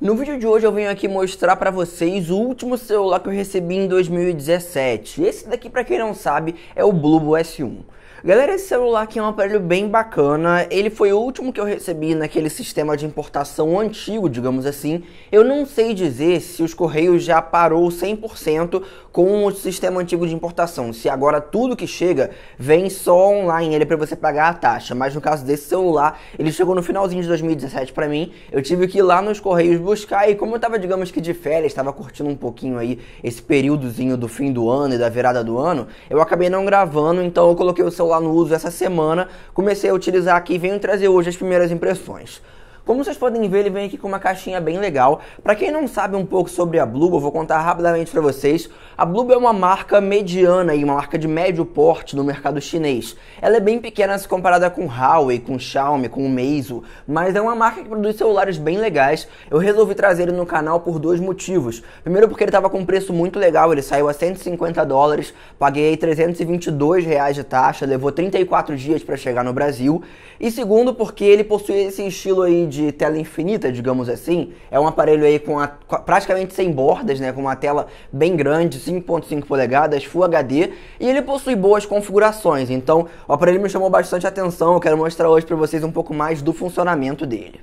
No vídeo de hoje eu venho aqui mostrar para vocês o último celular que eu recebi em 2017. Esse daqui, para quem não sabe, é o Bluebo S1. Galera, esse celular aqui é um aparelho bem bacana. Ele foi o último que eu recebi naquele sistema de importação antigo, digamos assim. Eu não sei dizer se os correios já parou 100% com o sistema antigo de importação. Se agora tudo que chega vem só online, ele é para você pagar a taxa. Mas no caso desse celular, ele chegou no finalzinho de 2017 para mim. Eu tive que ir lá nos correios buscar e como eu tava, digamos que de férias, estava curtindo um pouquinho aí esse períodozinho do fim do ano e da virada do ano, eu acabei não gravando, então eu coloquei o celular celular no uso essa semana, comecei a utilizar aqui e venho trazer hoje as primeiras impressões. Como vocês podem ver, ele vem aqui com uma caixinha bem legal. Para quem não sabe um pouco sobre a Blue, eu vou contar rapidamente para vocês. A Blue é uma marca mediana e uma marca de médio porte no mercado chinês. Ela é bem pequena se comparada com Huawei, com Xiaomi, com Meizu, mas é uma marca que produz celulares bem legais. Eu resolvi trazer ele no canal por dois motivos. Primeiro porque ele estava com um preço muito legal, ele saiu a 150 dólares, paguei 322 reais de taxa, levou 34 dias para chegar no Brasil. E segundo porque ele possui esse estilo aí de de tela infinita, digamos assim. É um aparelho aí com, a, com a, praticamente sem bordas, né, com uma tela bem grande, 5.5 polegadas, Full HD, e ele possui boas configurações. Então, o aparelho me chamou bastante atenção, eu quero mostrar hoje para vocês um pouco mais do funcionamento dele.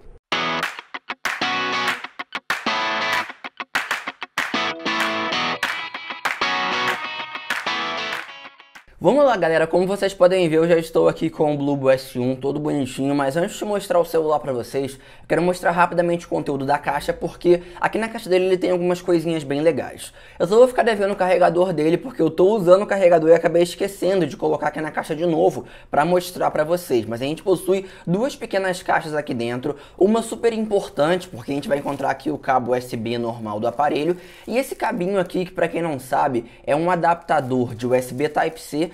Vamos lá, galera. Como vocês podem ver, eu já estou aqui com o Blue S1 todo bonitinho, mas antes de mostrar o celular para vocês, quero mostrar rapidamente o conteúdo da caixa, porque aqui na caixa dele ele tem algumas coisinhas bem legais. Eu só vou ficar devendo o carregador dele, porque eu estou usando o carregador e acabei esquecendo de colocar aqui na caixa de novo para mostrar para vocês. Mas a gente possui duas pequenas caixas aqui dentro, uma super importante, porque a gente vai encontrar aqui o cabo USB normal do aparelho, e esse cabinho aqui, que para quem não sabe, é um adaptador de USB Type-C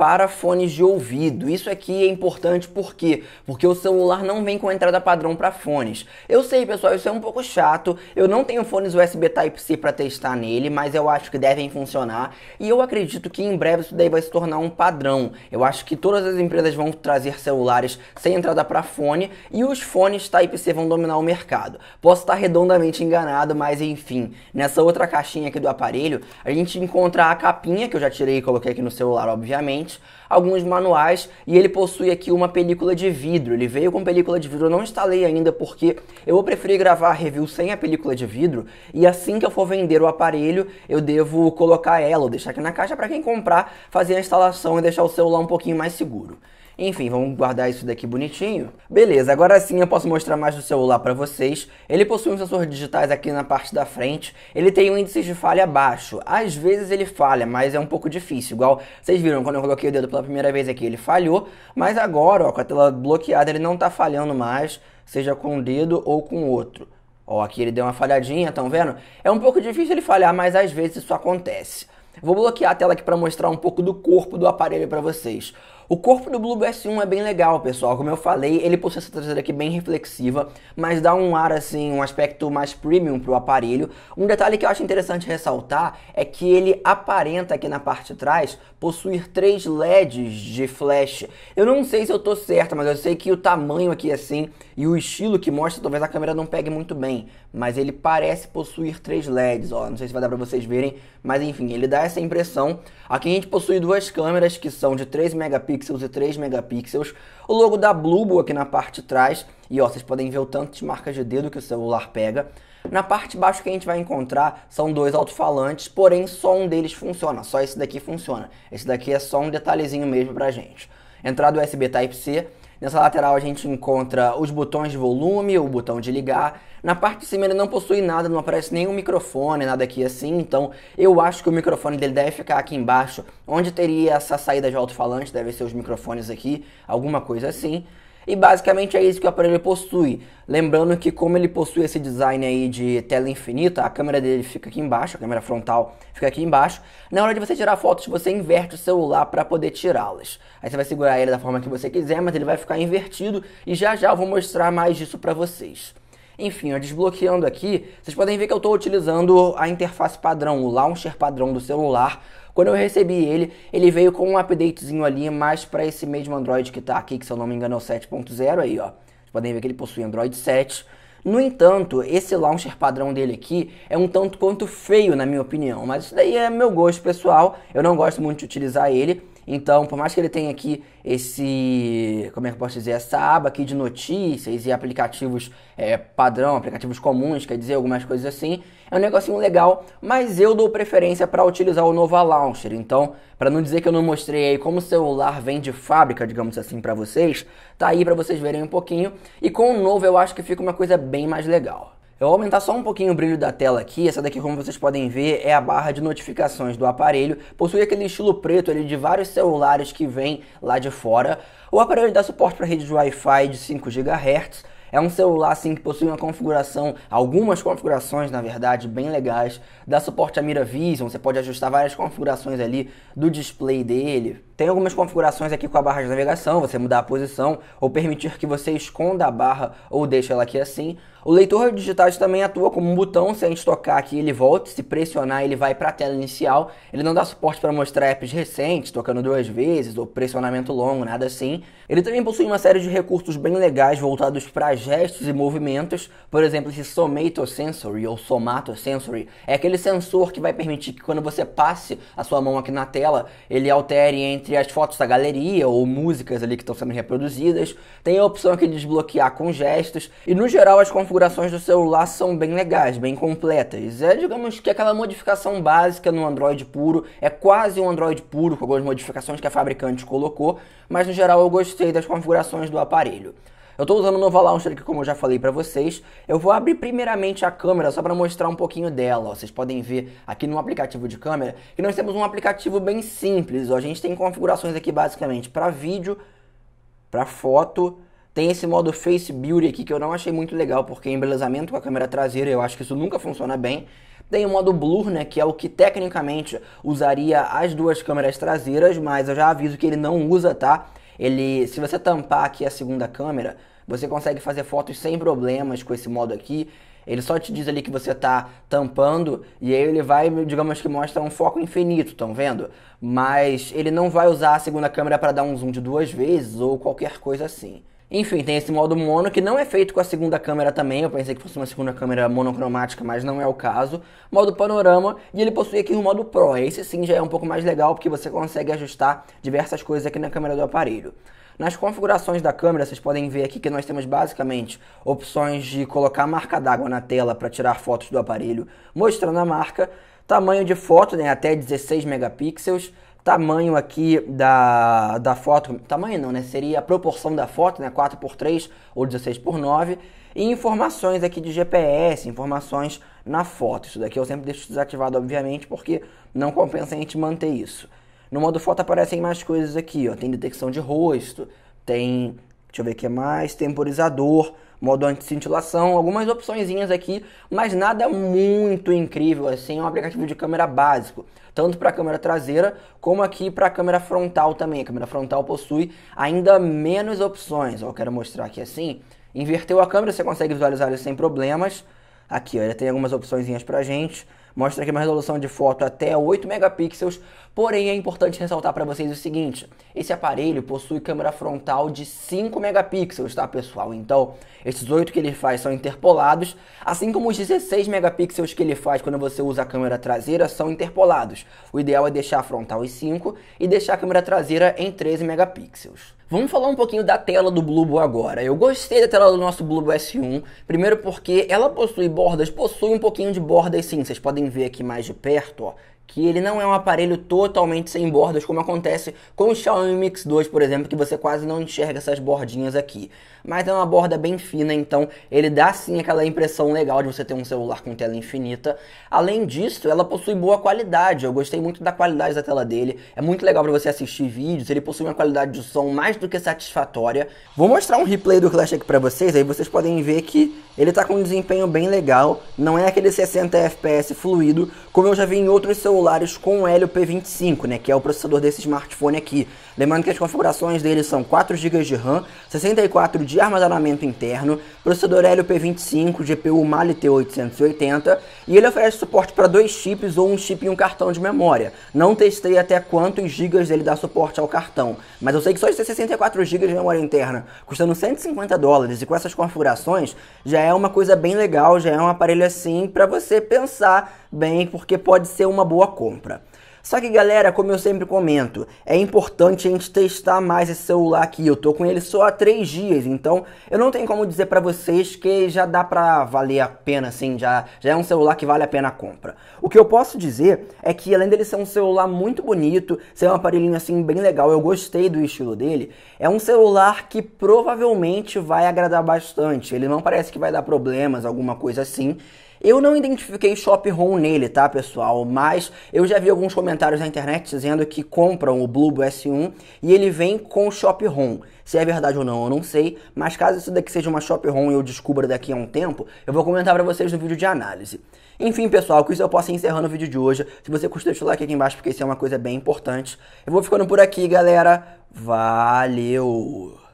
para fones de ouvido. Isso aqui é importante por quê? Porque o celular não vem com entrada padrão para fones. Eu sei, pessoal, isso é um pouco chato. Eu não tenho fones USB Type-C para testar nele, mas eu acho que devem funcionar e eu acredito que em breve isso daí vai se tornar um padrão. Eu acho que todas as empresas vão trazer celulares sem entrada para fone e os fones Type-C vão dominar o mercado. Posso estar redondamente enganado, mas enfim, nessa outra caixinha aqui do aparelho, a gente encontra a capinha que eu já tirei e coloquei aqui no celular, obviamente alguns manuais e ele possui aqui uma película de vidro. Ele veio com película de vidro, eu não instalei ainda porque eu vou preferir gravar review sem a película de vidro e assim que eu for vender o aparelho, eu devo colocar ela ou deixar aqui na caixa para quem comprar fazer a instalação e deixar o celular um pouquinho mais seguro. Enfim, vamos guardar isso daqui bonitinho. Beleza, agora sim eu posso mostrar mais do celular para vocês. Ele possui um sensor digitais aqui na parte da frente. Ele tem um índice de falha baixo. Às vezes ele falha, mas é um pouco difícil. Igual vocês viram, quando eu coloquei o dedo pela primeira vez aqui, ele falhou. Mas agora, ó, com a tela bloqueada, ele não está falhando mais, seja com um dedo ou com outro. Ó, aqui ele deu uma falhadinha, estão vendo? É um pouco difícil ele falhar, mas às vezes isso acontece. Vou bloquear a tela aqui para mostrar um pouco do corpo do aparelho para vocês. O corpo do Blue S1 é bem legal, pessoal. Como eu falei, ele possui essa traseira aqui bem reflexiva, mas dá um ar assim, um aspecto mais premium pro aparelho. Um detalhe que eu acho interessante ressaltar é que ele aparenta aqui na parte de trás possuir três LEDs de flash. Eu não sei se eu tô certa, mas eu sei que o tamanho aqui é assim e o estilo que mostra, talvez a câmera não pegue muito bem, mas ele parece possuir três LEDs, ó, não sei se vai dar para vocês verem, mas enfim, ele dá essa impressão. Aqui a gente possui duas câmeras que são de 3 megapixels e 3 megapixels. O logo da Bluebo aqui na parte de trás e ó, vocês podem ver o tanto de marcas de dedo que o celular pega. Na parte de baixo que a gente vai encontrar são dois alto-falantes, porém só um deles funciona, só esse daqui funciona. Esse daqui é só um detalhezinho mesmo pra gente. Entrada USB Type-C, Nessa lateral a gente encontra os botões de volume, o botão de ligar. Na parte de cima ele não possui nada, não aparece nenhum microfone, nada aqui assim, então eu acho que o microfone dele deve ficar aqui embaixo, onde teria essa saída de alto-falante, deve ser os microfones aqui, alguma coisa assim. E basicamente é isso que o aparelho possui. Lembrando que como ele possui esse design aí de tela infinita, a câmera dele fica aqui embaixo, a câmera frontal fica aqui embaixo. Na hora de você tirar fotos, você inverte o celular para poder tirá-las. Aí você vai segurar ele da forma que você quiser, mas ele vai ficar invertido e já já eu vou mostrar mais disso para vocês. Enfim, desbloqueando aqui, vocês podem ver que eu estou utilizando a interface padrão, o launcher padrão do celular. Quando eu recebi ele, ele veio com um updatezinho ali, mais para esse mesmo Android que está aqui, que se eu não me engano é o 7.0 aí, ó. Vocês podem ver que ele possui Android 7. No entanto, esse launcher padrão dele aqui é um tanto quanto feio, na minha opinião, mas isso daí é meu gosto pessoal, eu não gosto muito de utilizar ele. Então, por mais que ele tenha aqui esse, como é que eu posso dizer, essa aba aqui de notícias e aplicativos é, padrão, aplicativos comuns, quer dizer, algumas coisas assim, é um negocinho legal, mas eu dou preferência para utilizar o Nova Launcher. Então, para não dizer que eu não mostrei aí como o celular vem de fábrica, digamos assim, para vocês, tá aí para vocês verem um pouquinho. E com o novo eu acho que fica uma coisa bem mais legal. Eu vou aumentar só um pouquinho o brilho da tela aqui. Essa daqui, como vocês podem ver, é a barra de notificações do aparelho. Possui aquele estilo preto ali de vários celulares que vem lá de fora. O aparelho dá suporte para rede de Wi-Fi de 5 GHz. É um celular assim que possui uma configuração, algumas configurações na verdade, bem legais. Dá suporte à mira Vision, você pode ajustar várias configurações ali do display dele, tem algumas configurações aqui com a barra de navegação, você mudar a posição ou permitir que você esconda a barra ou deixe ela aqui assim. O leitor de digitais também atua como um botão, se a gente tocar aqui ele volta, se pressionar ele vai para a tela inicial. Ele não dá suporte para mostrar apps recentes, tocando duas vezes ou pressionamento longo, nada assim. Ele também possui uma série de recursos bem legais voltados para gestos e movimentos, por exemplo esse Somato Sensory ou Somato Sensory, é aquele sensor que vai permitir que quando você passe a sua mão aqui na tela, ele altere entre entre as fotos da galeria ou músicas ali que estão sendo reproduzidas, tem a opção aqui de desbloquear com gestos, e no geral as configurações do celular são bem legais, bem completas. É, digamos que aquela modificação básica no Android puro, é quase um Android puro, com algumas modificações que a fabricante colocou, mas no geral eu gostei das configurações do aparelho. Eu estou usando o Nova Launcher aqui, como eu já falei para vocês. Eu vou abrir primeiramente a câmera só para mostrar um pouquinho dela. Ó. Vocês podem ver aqui no aplicativo de câmera que nós temos um aplicativo bem simples. Ó. A gente tem configurações aqui basicamente para vídeo, para foto, tem esse modo Face Beauty aqui que eu não achei muito legal, porque é embelezamento com a câmera traseira eu acho que isso nunca funciona bem. Tem o modo Blur, né, que é o que tecnicamente usaria as duas câmeras traseiras, mas eu já aviso que ele não usa, tá? Ele, se você tampar aqui a segunda câmera, você consegue fazer fotos sem problemas com esse modo aqui. Ele só te diz ali que você está tampando e aí ele vai, digamos que mostra um foco infinito, estão vendo? Mas ele não vai usar a segunda câmera para dar um zoom de duas vezes ou qualquer coisa assim. Enfim, tem esse modo mono que não é feito com a segunda câmera também. Eu pensei que fosse uma segunda câmera monocromática, mas não é o caso. Modo panorama e ele possui aqui um modo Pro. Esse sim já é um pouco mais legal porque você consegue ajustar diversas coisas aqui na câmera do aparelho. Nas configurações da câmera, vocês podem ver aqui que nós temos basicamente opções de colocar marca d'água na tela para tirar fotos do aparelho, mostrando a marca, tamanho de foto, né, até 16 megapixels, tamanho aqui da, da foto, tamanho não, né? Seria a proporção da foto, né? 4x3 ou 16x9. E informações aqui de GPS, informações na foto. Isso daqui eu sempre deixo desativado, obviamente, porque não compensa a gente manter isso. No modo foto aparecem mais coisas aqui, ó. Tem detecção de rosto, tem Deixa eu ver o que mais. Temporizador, modo anti-cintilação, algumas opções aqui, mas nada muito incrível assim. É um aplicativo de câmera básico, tanto para a câmera traseira como aqui para a câmera frontal também. A câmera frontal possui ainda menos opções. Eu quero mostrar aqui assim. Inverteu a câmera, você consegue visualizar ele sem problemas. Aqui, ó, ele tem algumas opçõezinhas pra gente. Mostra aqui uma resolução de foto até 8 megapixels, porém é importante ressaltar para vocês o seguinte, esse aparelho possui câmera frontal de 5 megapixels, tá pessoal? Então, esses 8 que ele faz são interpolados, assim como os 16 megapixels que ele faz quando você usa a câmera traseira são interpolados. O ideal é deixar a frontal em 5 e deixar a câmera traseira em 13 megapixels. Vamos falar um pouquinho da tela do Blubo agora. Eu gostei da tela do nosso Blubo S1, primeiro porque ela possui bordas, possui um pouquinho de bordas sim, vocês podem ver aqui mais de perto, ó que ele não é um aparelho totalmente sem bordas, como acontece com o Xiaomi Mix 2, por exemplo, que você quase não enxerga essas bordinhas aqui. Mas é uma borda bem fina, então ele dá sim aquela impressão legal de você ter um celular com tela infinita. Além disso, ela possui boa qualidade. Eu gostei muito da qualidade da tela dele. É muito legal para você assistir vídeos, ele possui uma qualidade de som mais do que satisfatória. Vou mostrar um replay do Clash aqui para vocês, aí vocês podem ver que ele está com um desempenho bem legal, não é aquele 60 FPS fluido, como eu já vi em outros celulares celulares com o Helio P25, né, que é o processador desse smartphone aqui. Lembrando que as configurações dele são 4 GB de RAM, 64 de armazenamento interno, processador Helio P25, GPU Mali T880 e ele oferece suporte para dois chips ou um chip e um cartão de memória. Não testei até quantos gigas ele dá suporte ao cartão, mas eu sei que só esses 64 GB de memória interna, custando 150 dólares e com essas configurações, já é uma coisa bem legal, já é um aparelho assim para você pensar bem, porque pode ser uma boa compra. Só que galera, como eu sempre comento, é importante a gente testar mais esse celular aqui. Eu tô com ele só há três dias, então eu não tenho como dizer para vocês que já dá pra valer a pena, assim, já, já é um celular que vale a pena a compra. O que eu posso dizer é que além dele ser um celular muito bonito, ser um aparelhinho assim bem legal, eu gostei do estilo dele, é um celular que provavelmente vai agradar bastante. Ele não parece que vai dar problemas, alguma coisa assim. Eu não identifiquei Shop ROM nele, tá, pessoal? Mas eu já vi alguns comentários na internet dizendo que compram o Blue S1 e ele vem com Shop ROM. Se é verdade ou não, eu não sei, mas caso isso daqui seja uma Shop ROM e eu descubra daqui a um tempo, eu vou comentar para vocês no vídeo de análise. Enfim, pessoal, com isso eu posso encerrar o vídeo de hoje. Se você curtiu, deixa o like aqui embaixo, porque isso é uma coisa bem importante. Eu vou ficando por aqui, galera. Valeu!